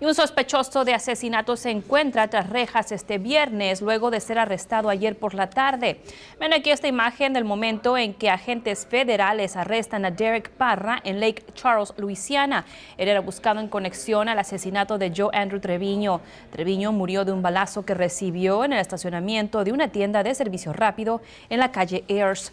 y un sospechoso de asesinato se encuentra tras rejas este viernes luego de ser arrestado ayer por la tarde. Ven aquí esta imagen del momento en que agentes federales arrestan a Derek Parra en Lake Charles, Luisiana. Él era buscado en conexión al asesinato de Joe Andrew Treviño. Treviño murió de un balazo que recibió en el estacionamiento de una tienda de servicio rápido en la calle Ayers.